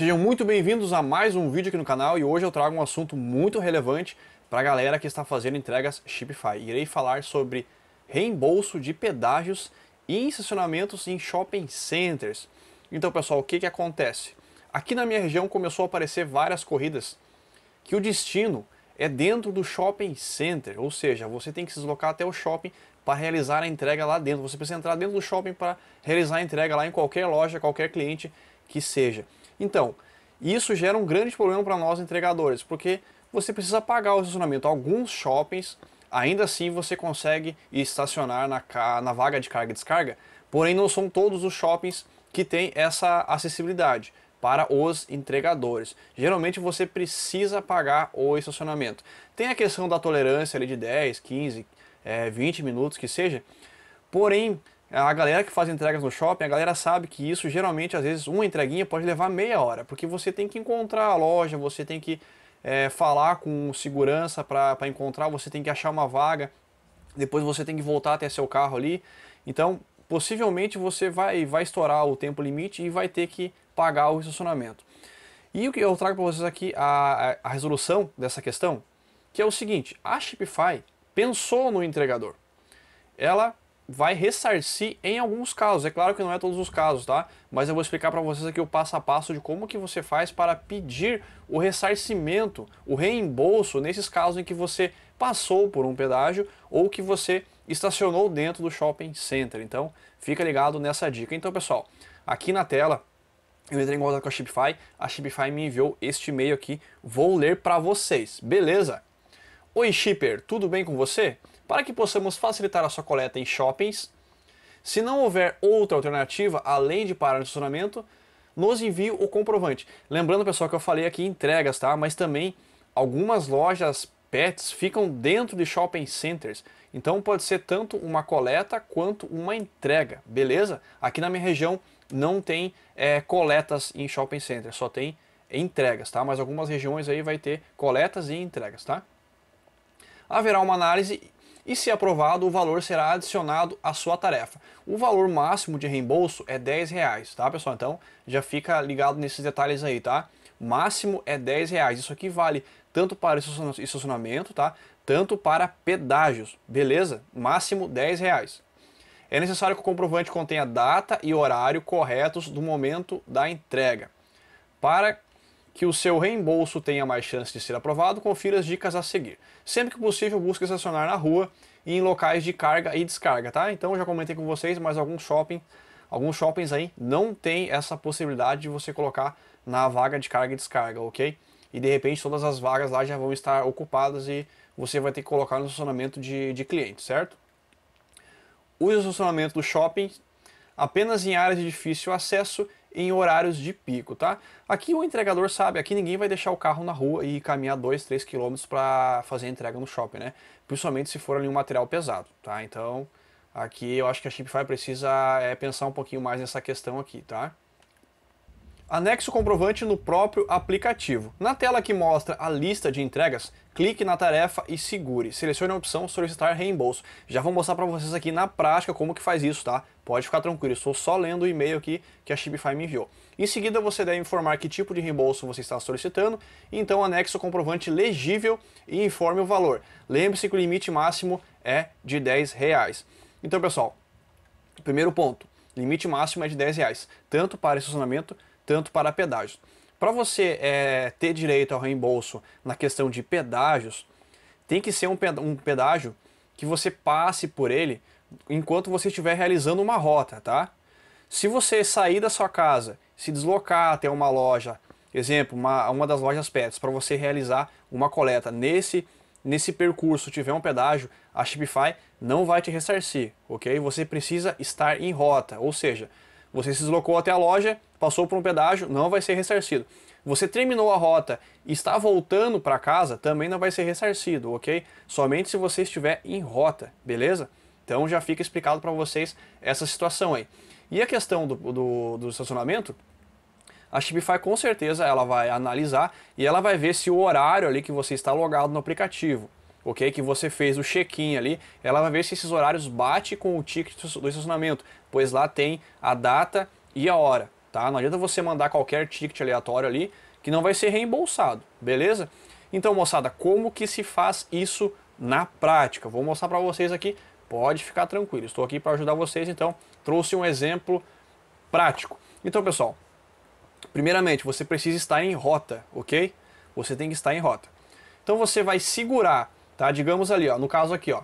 Sejam muito bem-vindos a mais um vídeo aqui no canal e hoje eu trago um assunto muito relevante para a galera que está fazendo entregas Shopify. Irei falar sobre reembolso de pedágios e estacionamentos em shopping centers. Então, pessoal, o que, que acontece? Aqui na minha região começou a aparecer várias corridas que o destino é dentro do shopping center, ou seja, você tem que se deslocar até o shopping para realizar a entrega lá dentro. Você precisa entrar dentro do shopping para realizar a entrega lá em qualquer loja, qualquer cliente que seja. Então, isso gera um grande problema para nós entregadores, porque você precisa pagar o estacionamento. Alguns shoppings, ainda assim, você consegue estacionar na, na vaga de carga e descarga, porém não são todos os shoppings que têm essa acessibilidade para os entregadores. Geralmente você precisa pagar o estacionamento. Tem a questão da tolerância ali de 10, 15, é, 20 minutos que seja, porém a galera que faz entregas no shopping, a galera sabe que isso geralmente, às vezes, uma entreguinha pode levar meia hora, porque você tem que encontrar a loja, você tem que é, falar com segurança para encontrar, você tem que achar uma vaga, depois você tem que voltar até seu carro ali. Então, possivelmente você vai, vai estourar o tempo limite e vai ter que pagar o estacionamento. E o que eu trago para vocês aqui a, a, a resolução dessa questão, que é o seguinte: a Shopify pensou no entregador. Ela vai ressarcir em alguns casos. É claro que não é todos os casos, tá? Mas eu vou explicar para vocês aqui o passo a passo de como que você faz para pedir o ressarcimento, o reembolso nesses casos em que você passou por um pedágio ou que você estacionou dentro do shopping center. Então, fica ligado nessa dica. Então, pessoal, aqui na tela eu entrei em contato com a Shopify, a Shopify me enviou este e-mail aqui, vou ler para vocês. Beleza? Oi shipper, tudo bem com você? para que possamos facilitar a sua coleta em shoppings. Se não houver outra alternativa além de parar no estacionamento, nos envie o comprovante. Lembrando, pessoal, que eu falei aqui entregas, tá? Mas também algumas lojas pets ficam dentro de shopping centers. Então pode ser tanto uma coleta quanto uma entrega, beleza? Aqui na minha região não tem é, coletas em shopping centers, só tem entregas, tá? Mas algumas regiões aí vai ter coletas e entregas, tá? Haverá uma análise e, se aprovado, o valor será adicionado à sua tarefa. O valor máximo de reembolso é 10 reais, tá pessoal? Então já fica ligado nesses detalhes aí, tá? Máximo é 10 reais. Isso aqui vale tanto para estacionamento, tá? Tanto para pedágios, beleza? Máximo 10 reais. É necessário que o comprovante contenha data e horário corretos do momento da entrega. Para que o seu reembolso tenha mais chance de ser aprovado, confira as dicas a seguir. Sempre que possível, busque estacionar na rua e em locais de carga e descarga, tá? Então, já comentei com vocês, mas alguns shopping, alguns shoppings aí não tem essa possibilidade de você colocar na vaga de carga e descarga, ok? E de repente todas as vagas lá já vão estar ocupadas e você vai ter que colocar no estacionamento de, de cliente, certo? Use o estacionamento do shopping apenas em áreas de difícil acesso em horários de pico, tá? Aqui o entregador sabe, aqui ninguém vai deixar o carro na rua e caminhar 2, 3 quilômetros para fazer a entrega no shopping, né? Principalmente se for ali um material pesado, tá? Então, aqui eu acho que a Shopify precisa é, pensar um pouquinho mais nessa questão aqui, tá? Anexo comprovante no próprio aplicativo. Na tela que mostra a lista de entregas, clique na tarefa e segure. Selecione a opção solicitar reembolso. Já vou mostrar para vocês aqui na prática como que faz isso, tá? Pode ficar tranquilo, estou só lendo o e-mail aqui que a Shibify me enviou. Em seguida, você deve informar que tipo de reembolso você está solicitando, e então anexe o comprovante legível e informe o valor. Lembre-se que o limite máximo é de 10 reais. Então, pessoal, primeiro ponto, limite máximo é de 10 reais, tanto para estacionamento, tanto para pedágio. Para você é, ter direito ao reembolso na questão de pedágios, tem que ser um, um pedágio que você passe por ele enquanto você estiver realizando uma rota, tá? Se você sair da sua casa, se deslocar até uma loja, exemplo, uma, uma das lojas pets, para você realizar uma coleta nesse nesse percurso tiver um pedágio, a Shopify não vai te ressarcir, ok? Você precisa estar em rota, ou seja, você se deslocou até a loja, passou por um pedágio, não vai ser ressarcido. Você terminou a rota e está voltando para casa, também não vai ser ressarcido, ok? Somente se você estiver em rota, beleza? Então já fica explicado para vocês essa situação aí. E a questão do, do, do estacionamento, a Shopify com certeza ela vai analisar e ela vai ver se o horário ali que você está logado no aplicativo ok? Que você fez o check-in ali, ela vai ver se esses horários bate com o ticket do estacionamento, pois lá tem a data e a hora, tá? Não adianta você mandar qualquer ticket aleatório ali que não vai ser reembolsado, beleza? Então, moçada, como que se faz isso na prática? Vou mostrar para vocês aqui. Pode ficar tranquilo, estou aqui para ajudar vocês, então trouxe um exemplo prático. Então, pessoal, primeiramente você precisa estar em rota, ok? Você tem que estar em rota. Então você vai segurar Tá? Digamos ali, ó, no caso aqui, ó,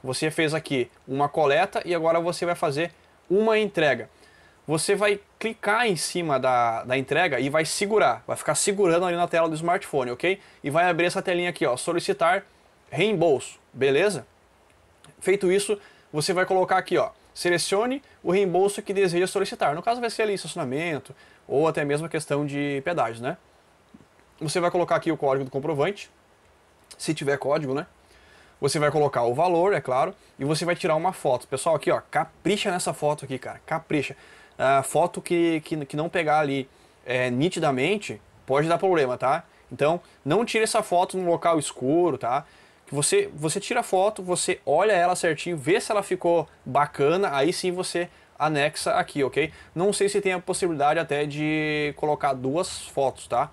você fez aqui uma coleta e agora você vai fazer uma entrega. Você vai clicar em cima da, da entrega e vai segurar, vai ficar segurando ali na tela do smartphone, ok? E vai abrir essa telinha aqui, ó, solicitar reembolso, beleza? Feito isso, você vai colocar aqui, ó, selecione o reembolso que deseja solicitar. No caso vai ser ali estacionamento ou até mesmo a questão de pedágio, né? Você vai colocar aqui o código do comprovante, se tiver código, né? Você vai colocar o valor, é claro, e você vai tirar uma foto. Pessoal, aqui ó, capricha nessa foto aqui, cara, capricha. A foto que, que, que não pegar ali é, nitidamente pode dar problema, tá? Então, não tire essa foto num local escuro, tá? Que você, você tira a foto, você olha ela certinho, vê se ela ficou bacana, aí sim você anexa aqui, ok? Não sei se tem a possibilidade até de colocar duas fotos, tá?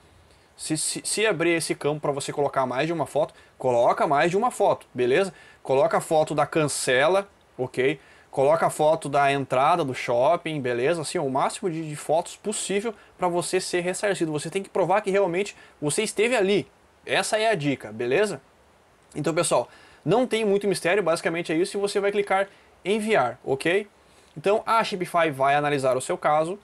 Se, se, se abrir esse campo para você colocar mais de uma foto, coloca mais de uma foto, beleza? Coloca a foto da cancela, ok? Coloca a foto da entrada do shopping, beleza? Assim, o máximo de, de fotos possível para você ser ressarcido. Você tem que provar que realmente você esteve ali. Essa é a dica, beleza? Então, pessoal, não tem muito mistério, basicamente é isso. E você vai clicar em enviar, ok? Então, a Shopify vai analisar o seu caso.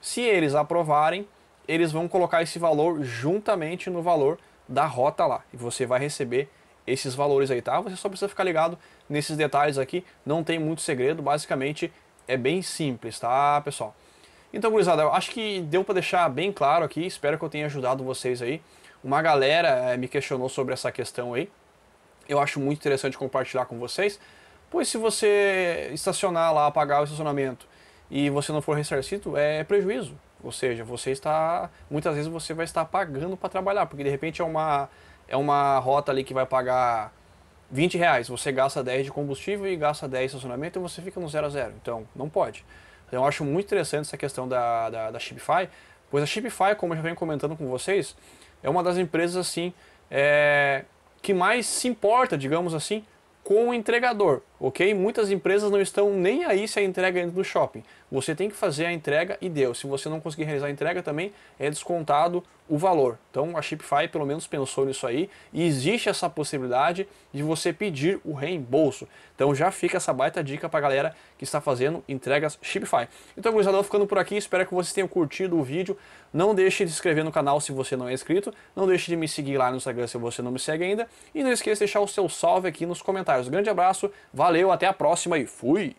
Se eles aprovarem, eles vão colocar esse valor juntamente no valor da rota lá. E você vai receber esses valores aí, tá? Você só precisa ficar ligado nesses detalhes aqui, não tem muito segredo, basicamente é bem simples, tá, pessoal? Então, gurizada, eu acho que deu para deixar bem claro aqui, espero que eu tenha ajudado vocês aí. Uma galera é, me questionou sobre essa questão aí. Eu acho muito interessante compartilhar com vocês, pois se você estacionar lá, pagar o estacionamento e você não for ressarcido, é prejuízo. Ou seja, você está. Muitas vezes você vai estar pagando para trabalhar, porque de repente é uma, é uma rota ali que vai pagar 20 reais. Você gasta 10 de combustível e gasta 10 de estacionamento e você fica no zero a zero. Então, não pode. Então, eu acho muito interessante essa questão da, da, da Shipify, pois a Shipify, como eu já venho comentando com vocês, é uma das empresas assim é, que mais se importa, digamos assim, com o entregador ok? Muitas empresas não estão nem aí se a entrega entra no shopping. Você tem que fazer a entrega e deu. Se você não conseguir realizar a entrega também, é descontado o valor. Então a Shopify pelo menos pensou nisso aí e existe essa possibilidade de você pedir o reembolso. Então já fica essa baita dica para galera que está fazendo entregas Shopify. Então, gurizada, ficando por aqui. Espero que vocês tenham curtido o vídeo. Não deixe de se inscrever no canal se você não é inscrito. Não deixe de me seguir lá no Instagram se você não me segue ainda. E não esqueça de deixar o seu salve aqui nos comentários. Grande abraço, valeu! Valeu, até a próxima e fui!